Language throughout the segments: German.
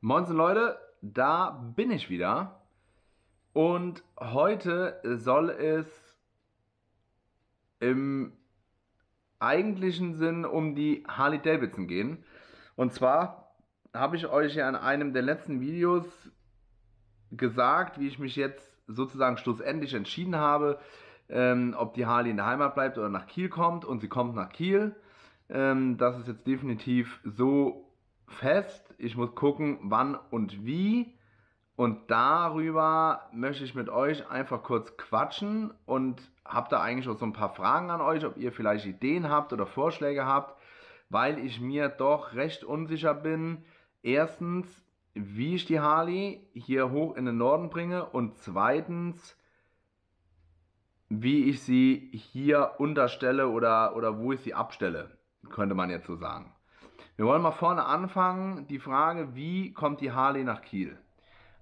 Moinsen Leute, da bin ich wieder. Und heute soll es im eigentlichen Sinn um die Harley Davidson gehen. Und zwar habe ich euch ja in einem der letzten Videos gesagt, wie ich mich jetzt sozusagen schlussendlich entschieden habe, ähm, ob die Harley in der Heimat bleibt oder nach Kiel kommt und sie kommt nach Kiel. Ähm, das ist jetzt definitiv so fest. Ich muss gucken, wann und wie. Und darüber möchte ich mit euch einfach kurz quatschen und habe da eigentlich auch so ein paar Fragen an euch, ob ihr vielleicht Ideen habt oder Vorschläge habt, weil ich mir doch recht unsicher bin. Erstens, wie ich die Harley hier hoch in den Norden bringe und zweitens, wie ich sie hier unterstelle oder, oder wo ich sie abstelle, könnte man jetzt so sagen. Wir wollen mal vorne anfangen, die Frage, wie kommt die Harley nach Kiel?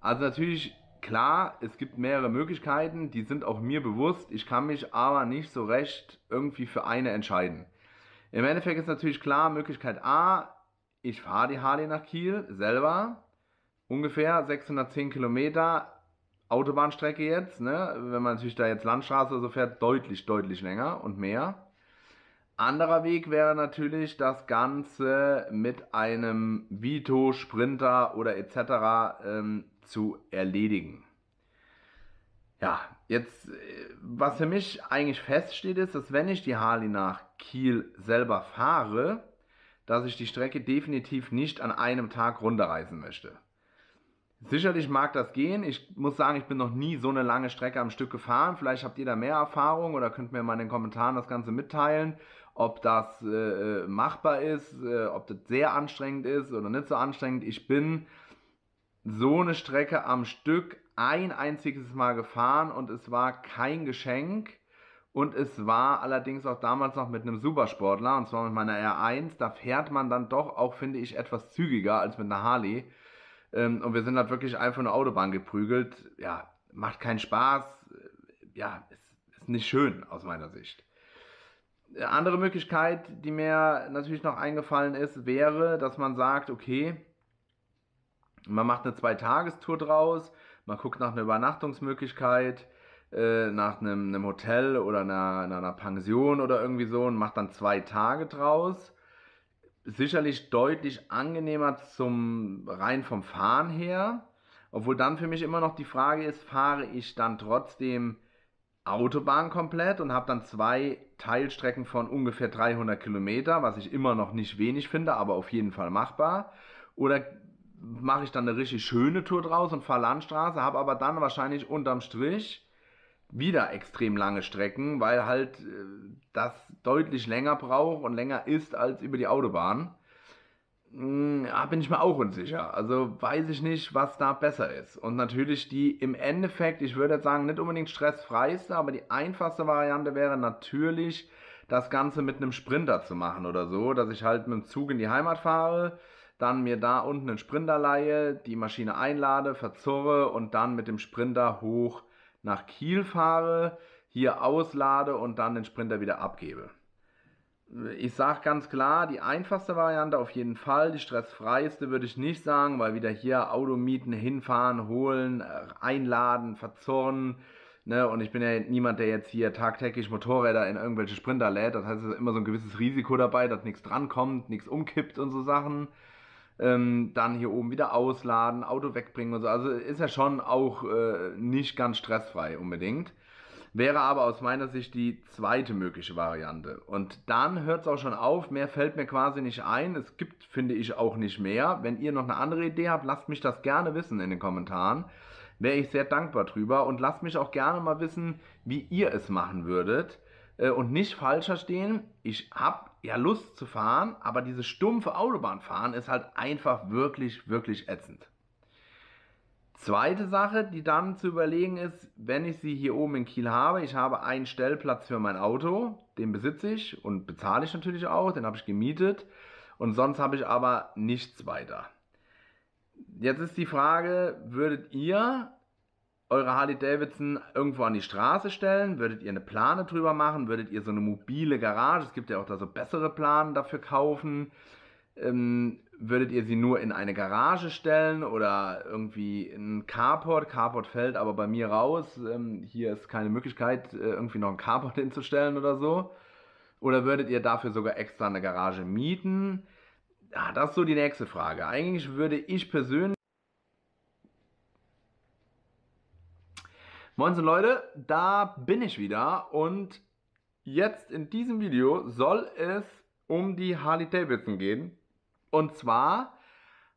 Also natürlich, klar, es gibt mehrere Möglichkeiten, die sind auch mir bewusst, ich kann mich aber nicht so recht irgendwie für eine entscheiden. Im Endeffekt ist natürlich klar, Möglichkeit A, ich fahre die Harley nach Kiel selber, ungefähr 610 Kilometer Autobahnstrecke jetzt, ne? wenn man natürlich da jetzt Landstraße so fährt, deutlich, deutlich länger und mehr. Anderer Weg wäre natürlich das Ganze mit einem Vito, Sprinter oder etc. Ähm, zu erledigen. Ja, jetzt, äh, was für mich eigentlich feststeht, ist, dass wenn ich die Harley nach Kiel selber fahre, dass ich die Strecke definitiv nicht an einem Tag runterreisen möchte. Sicherlich mag das gehen. Ich muss sagen, ich bin noch nie so eine lange Strecke am Stück gefahren. Vielleicht habt ihr da mehr Erfahrung oder könnt mir mal in den Kommentaren das Ganze mitteilen, ob das äh, äh, machbar ist, äh, ob das sehr anstrengend ist oder nicht so anstrengend. Ich bin so eine Strecke am Stück ein einziges Mal gefahren und es war kein Geschenk. Und es war allerdings auch damals noch mit einem Supersportler, und zwar mit meiner R1. Da fährt man dann doch auch, finde ich, etwas zügiger als mit einer Harley. Ähm, und wir sind halt wirklich einfach eine Autobahn geprügelt. Ja, macht keinen Spaß. Ja, ist, ist nicht schön aus meiner Sicht. Eine Andere Möglichkeit, die mir natürlich noch eingefallen ist, wäre, dass man sagt, okay, man macht eine Zwei-Tagestour draus, man guckt nach einer Übernachtungsmöglichkeit, äh, nach einem, einem, Hotel oder einer, einer, Pension oder irgendwie so und macht dann zwei Tage draus sicherlich deutlich angenehmer zum rein vom Fahren her. Obwohl dann für mich immer noch die Frage ist, fahre ich dann trotzdem Autobahn komplett und habe dann zwei Teilstrecken von ungefähr 300 Kilometer, was ich immer noch nicht wenig finde, aber auf jeden Fall machbar. Oder mache ich dann eine richtig schöne Tour draus und fahre Landstraße, habe aber dann wahrscheinlich unterm Strich wieder extrem lange Strecken, weil halt äh, das deutlich länger braucht und länger ist als über die Autobahn. Ja, hm, ah, bin ich mir auch unsicher. Also weiß ich nicht, was da besser ist. Und natürlich die im Endeffekt, ich würde jetzt sagen, nicht unbedingt stressfreiste, aber die einfachste Variante wäre natürlich, das Ganze mit einem Sprinter zu machen oder so, dass ich halt mit dem Zug in die Heimat fahre, dann mir da unten einen Sprinter leihe, die Maschine einlade, verzurre und dann mit dem Sprinter hoch nach Kiel fahre, hier auslade und dann den Sprinter wieder abgebe. Ich sage ganz klar, die einfachste Variante auf jeden Fall, die stressfreieste würde ich nicht sagen, weil wieder hier Auto mieten, hinfahren, holen, äh, einladen, verzornen. Ne? Und ich bin ja niemand, der jetzt hier tagtäglich Motorräder in irgendwelche Sprinter lädt. Das heißt, es ist immer so ein gewisses Risiko dabei, dass nichts drankommt, nichts umkippt und so Sachen ähm, dann hier oben wieder ausladen, Auto wegbringen und so. Also ist ja schon auch äh, nicht ganz stressfrei unbedingt. Wäre aber aus meiner Sicht die zweite mögliche Variante. Und dann hört es auch schon auf. Mehr fällt mir quasi nicht ein. Es gibt, finde ich, auch nicht mehr. Wenn ihr noch eine andere Idee habt, lasst mich das gerne wissen in den Kommentaren. Wäre ich sehr dankbar drüber. Und lasst mich auch gerne mal wissen, wie ihr es machen würdet. Äh, und nicht falsch verstehen, ich habe ja Lust zu fahren, aber diese stumpfe Autobahnfahren ist halt einfach wirklich, wirklich ätzend. Zweite Sache, die dann zu überlegen ist, wenn ich sie hier oben in Kiel habe, ich habe einen Stellplatz für mein Auto, den besitze ich und bezahle ich natürlich auch, den habe ich gemietet und sonst habe ich aber nichts weiter. Jetzt ist die Frage, würdet ihr eure Harley Davidson irgendwo an die Straße stellen? Würdet ihr eine Plane drüber machen? Würdet ihr so eine mobile Garage, es gibt ja auch da so bessere Planen dafür kaufen? Ähm, würdet ihr sie nur in eine Garage stellen oder irgendwie in einen Carport? Carport fällt aber bei mir raus. Ähm, hier ist keine Möglichkeit, äh, irgendwie noch einen Carport hinzustellen oder so. Oder würdet ihr dafür sogar extra eine Garage mieten? Ja, ah, das ist so die nächste Frage. Eigentlich würde ich persönlich Moinsen Leute, da bin ich wieder und jetzt in diesem Video soll es um die Harley Davidson gehen. Und zwar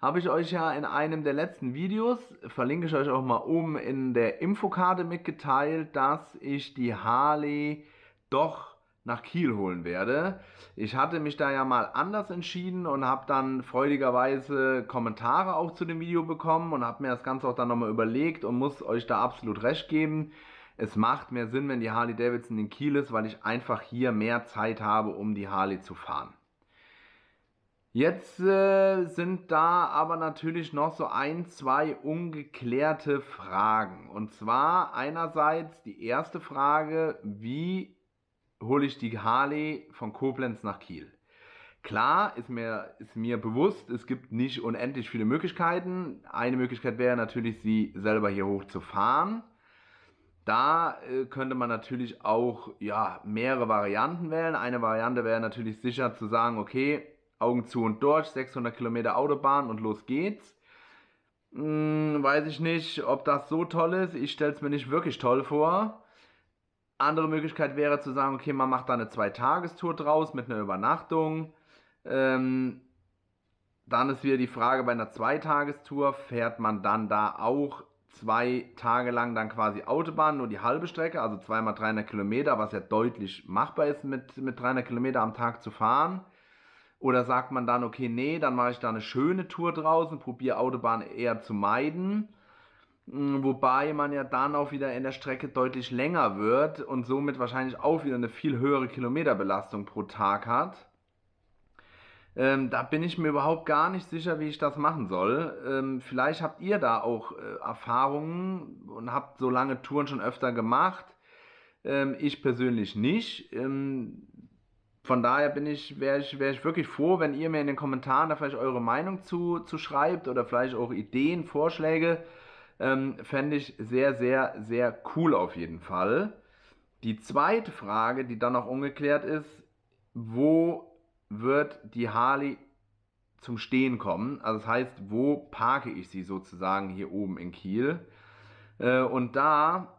habe ich euch ja in einem der letzten Videos, verlinke ich euch auch mal oben in der Infokarte mitgeteilt, dass ich die Harley doch nach Kiel holen werde. Ich hatte mich da ja mal anders entschieden und habe dann freudigerweise Kommentare auch zu dem Video bekommen und habe mir das Ganze auch dann nochmal überlegt und muss euch da absolut recht geben. Es macht mehr Sinn, wenn die Harley Davidson in Kiel ist, weil ich einfach hier mehr Zeit habe, um die Harley zu fahren. Jetzt äh, sind da aber natürlich noch so ein, zwei ungeklärte Fragen. Und zwar einerseits die erste Frage, wie hole ich die Harley von Koblenz nach Kiel. Klar ist mir, ist mir bewusst, es gibt nicht unendlich viele Möglichkeiten. Eine Möglichkeit wäre natürlich, sie selber hier hoch zu fahren. Da äh, könnte man natürlich auch ja, mehrere Varianten wählen. Eine Variante wäre natürlich sicher zu sagen, okay, Augen zu und durch, 600 Kilometer Autobahn und los geht's. Hm, weiß ich nicht, ob das so toll ist. Ich stelle es mir nicht wirklich toll vor. Andere Möglichkeit wäre zu sagen, okay, man macht da eine Zweitagestour draus mit einer Übernachtung. Ähm, dann ist wieder die Frage, bei einer Zweitagestour fährt man dann da auch zwei Tage lang dann quasi Autobahn, nur die halbe Strecke, also zweimal 300 Kilometer, was ja deutlich machbar ist, mit, mit 300 Kilometer am Tag zu fahren. Oder sagt man dann, okay, nee, dann mache ich da eine schöne Tour draußen, probiere Autobahn eher zu meiden hm, wobei man ja dann auch wieder in der Strecke deutlich länger wird und somit wahrscheinlich auch wieder eine viel höhere Kilometerbelastung pro Tag hat. Ähm, da bin ich mir überhaupt gar nicht sicher, wie ich das machen soll. Ähm, vielleicht habt ihr da auch äh, Erfahrungen und habt so lange Touren schon öfter gemacht. Ähm, ich persönlich nicht. Ähm, von daher bin ich, wäre ich, wär ich wirklich froh, wenn ihr mir in den Kommentaren da vielleicht eure Meinung zu, zu schreibt oder vielleicht auch Ideen, Vorschläge. Ähm, Fände ich sehr, sehr, sehr cool auf jeden Fall. Die zweite Frage, die dann noch ungeklärt ist, wo wird die Harley zum Stehen kommen? Also das heißt, wo parke ich sie sozusagen hier oben in Kiel? Äh, und da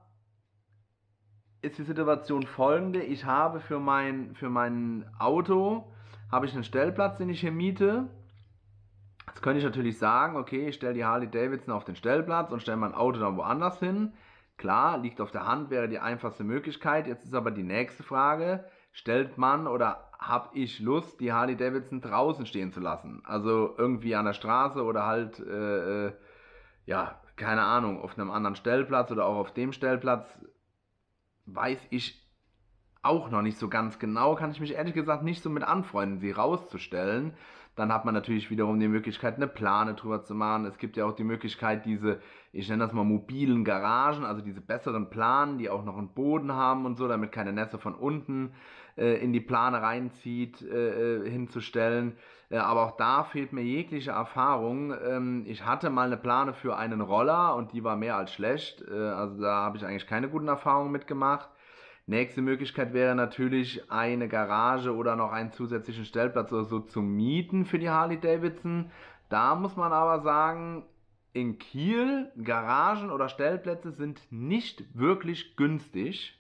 ist die Situation folgende. Ich habe für mein, für mein Auto habe ich einen Stellplatz, den ich hier miete könnte ich natürlich sagen, okay, ich stelle die Harley Davidson auf den Stellplatz und stelle mein Auto dann woanders hin. Klar, liegt auf der Hand, wäre die einfachste Möglichkeit. Jetzt ist aber die nächste Frage, stellt man oder habe ich Lust, die Harley Davidson draußen stehen zu lassen? Also irgendwie an der Straße oder halt, äh, äh ja, keine Ahnung, auf einem anderen Stellplatz oder auch auf dem Stellplatz, weiß ich auch noch nicht so ganz genau, kann ich mich ehrlich gesagt nicht so mit anfreunden, sie rauszustellen. Dann hat man natürlich wiederum die Möglichkeit, eine Plane drüber zu machen. Es gibt ja auch die Möglichkeit, diese, ich nenne das mal mobilen Garagen, also diese besseren Planen, die auch noch einen Boden haben und so, damit keine Nässe von unten äh, in die Plane reinzieht, äh, äh hinzustellen. Äh, aber auch da fehlt mir jegliche Erfahrung. Ähm, ich hatte mal eine Plane für einen Roller und die war mehr als schlecht. Äh, also da habe ich eigentlich keine guten Erfahrungen mitgemacht. Nächste Möglichkeit wäre natürlich, eine Garage oder noch einen zusätzlichen Stellplatz oder so zu mieten für die Harley Davidson. Da muss man aber sagen, in Kiel Garagen oder Stellplätze sind nicht wirklich günstig.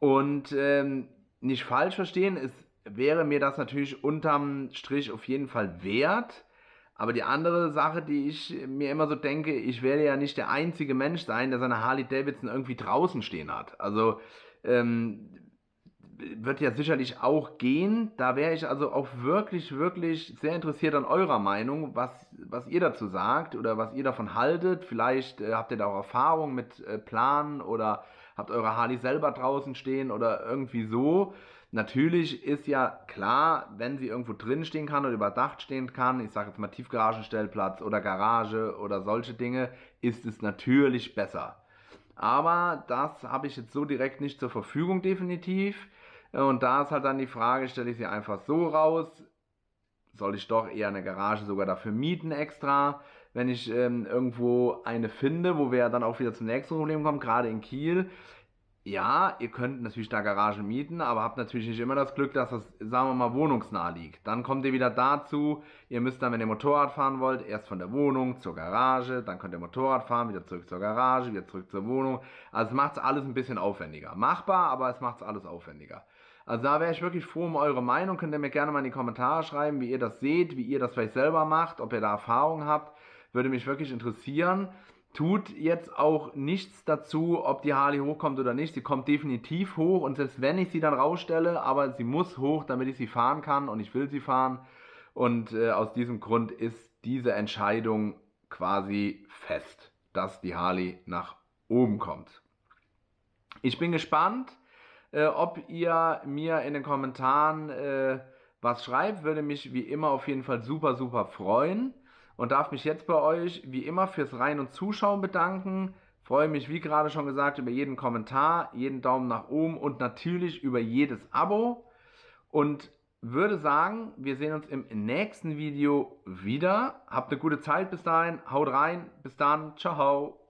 Und ähm, nicht falsch verstehen, es wäre mir das natürlich unterm Strich auf jeden Fall wert. Aber die andere Sache, die ich mir immer so denke, ich werde ja nicht der einzige Mensch sein, der seine Harley Davidson irgendwie draußen stehen hat. Also ähm, wird ja sicherlich auch gehen. Da wäre ich also auch wirklich, wirklich sehr interessiert an eurer Meinung, was, was ihr dazu sagt oder was ihr davon haltet. Vielleicht äh, habt ihr da auch Erfahrung mit äh, Planen oder habt eure Harley selber draußen stehen oder irgendwie so. Natürlich ist ja klar, wenn sie irgendwo drin stehen kann oder überdacht stehen kann, ich sage jetzt mal Tiefgaragenstellplatz oder Garage oder solche Dinge, ist es natürlich besser. Aber das habe ich jetzt so direkt nicht zur Verfügung definitiv. Und da ist halt dann die Frage, stelle ich sie einfach so raus, soll ich doch eher eine Garage sogar dafür mieten extra, wenn ich ähm, irgendwo eine finde, wo wir dann auch wieder zum nächsten Problem kommen, gerade in Kiel ja, ihr könnt natürlich da Garagen mieten, aber habt natürlich nicht immer das Glück, dass das, sagen wir mal, wohnungsnah liegt. Dann kommt ihr wieder dazu, ihr müsst dann, wenn ihr Motorrad fahren wollt, erst von der Wohnung zur Garage, dann könnt ihr Motorrad fahren, wieder zurück zur Garage, wieder zurück zur Wohnung. Also es macht alles ein bisschen aufwendiger. Machbar, aber es macht alles aufwendiger. Also da wäre ich wirklich froh um eure Meinung. Könnt ihr mir gerne mal in die Kommentare schreiben, wie ihr das seht, wie ihr das vielleicht selber macht, ob ihr da Erfahrung habt. Würde mich wirklich interessieren tut jetzt auch nichts dazu, ob die Harley hochkommt oder nicht. Sie kommt definitiv hoch und selbst wenn ich sie dann rausstelle, aber sie muss hoch, damit ich sie fahren kann und ich will sie fahren. Und äh, aus diesem Grund ist diese Entscheidung quasi fest, dass die Harley nach oben kommt. Ich bin gespannt, äh, ob ihr mir in den Kommentaren äh, was schreibt. Würde mich wie immer auf jeden Fall super, super freuen und darf mich jetzt bei euch wie immer fürs Rein- und Zuschauen bedanken. Freue mich, wie gerade schon gesagt, über jeden Kommentar, jeden Daumen nach oben und natürlich über jedes Abo. Und würde sagen, wir sehen uns im nächsten Video wieder. Habt eine gute Zeit bis dahin. Haut rein. Bis dann. Ciao.